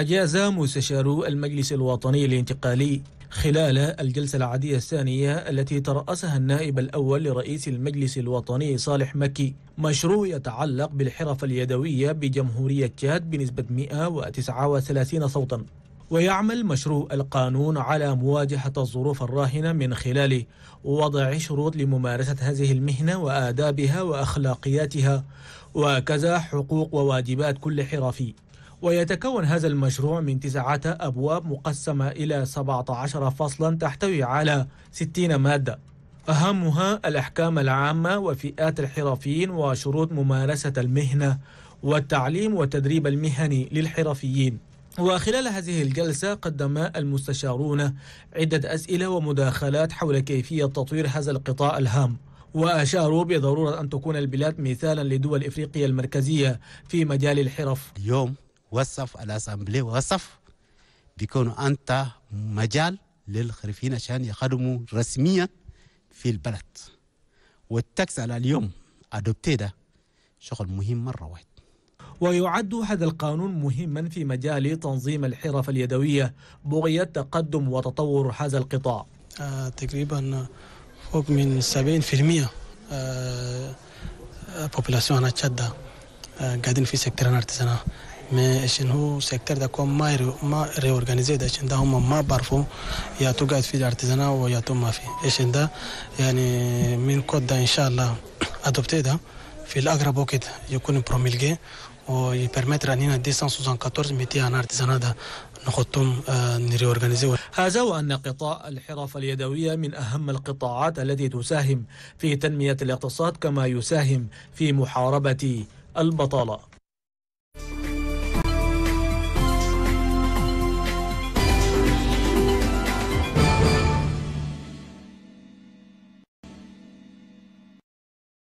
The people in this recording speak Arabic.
أجاز مستشار المجلس الوطني الانتقالي خلال الجلسة العادية الثانية التي ترأسها النائب الأول لرئيس المجلس الوطني صالح مكي مشروع يتعلق بالحرف اليدوية بجمهورية تشاد بنسبة 139 صوتا ويعمل مشروع القانون على مواجهة الظروف الراهنة من خلال وضع شروط لممارسة هذه المهنة وآدابها وأخلاقياتها وكذا حقوق وواجبات كل حرفي ويتكون هذا المشروع من تسعة أبواب مقسمة إلى 17 فصلا تحتوي على 60 مادة أهمها الأحكام العامة وفئات الحرفيين وشروط ممارسة المهنة والتعليم والتدريب المهني للحرفيين وخلال هذه الجلسة قدم المستشارون عدة أسئلة ومداخلات حول كيفية تطوير هذا القطاع الهام وأشاروا بضرورة أن تكون البلاد مثالا لدول إفريقيا المركزية في مجال الحرف اليوم وصف الاسامبلي وصف بيكون انت مجال للخريفين عشان يخدموا رسميا في البلد والتكس على اليوم ادوبتي ده شغل مهم مره واحد ويعد هذا القانون مهما في مجال تنظيم الحرف اليدوية بغية تقدم وتطور هذا القطاع آه تقريبا فوق من 70% آه بوبولاسيون آه،, آه قاعدين في سيكتور الارتزانا mais echen hu secteur da kom ma ma reorganize da echen da huma ma barfu ya tu gait fi artisana wa ya tu ma fi echen da yani min kod da inshallah adopté da في الاقرب يعني وقت يكون بروميلغي ويبرمتر اننا 274 ميتي أن ارتزانا ده آه، نري أورغانيزي هذا وأن قطاع الحرف اليدوية من أهم القطاعات التي تساهم في تنمية الاقتصاد كما يساهم في محاربة البطالة